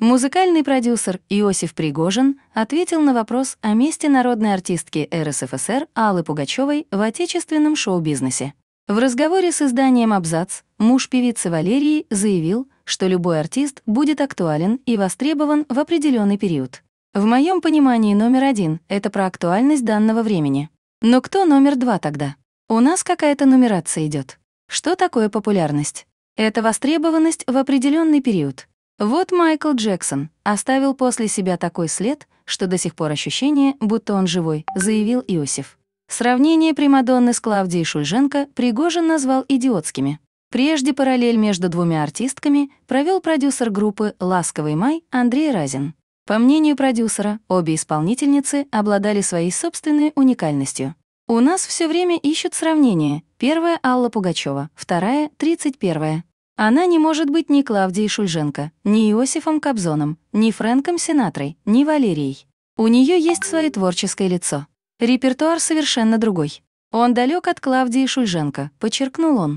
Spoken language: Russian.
Музыкальный продюсер Иосиф Пригожин ответил на вопрос о месте народной артистки РСФСР Аллы Пугачевой в отечественном шоу-бизнесе. В разговоре с изданием «Абзац» муж певицы Валерии заявил, что любой артист будет актуален и востребован в определенный период. В моем понимании номер один — это про актуальность данного времени. Но кто номер два тогда? У нас какая-то нумерация идет. Что такое популярность? Это востребованность в определенный период. Вот Майкл Джексон оставил после себя такой след, что до сих пор ощущение, будто он живой, заявил Иосиф. Сравнение Примадонны с Клавдией Шульженко Пригожин назвал идиотскими. Прежде параллель между двумя артистками провел продюсер группы «Ласковый май» Андрей Разин. По мнению продюсера, обе исполнительницы обладали своей собственной уникальностью. У нас все время ищут сравнения. Первая — Алла Пугачева, вторая — 31-я. Она не может быть ни Клавдией Шульженко, ни Иосифом Кобзоном, ни Фрэнком Синатрой, ни Валерией. У нее есть свое творческое лицо. Репертуар совершенно другой. Он далек от Клавдии Шульженко, подчеркнул он.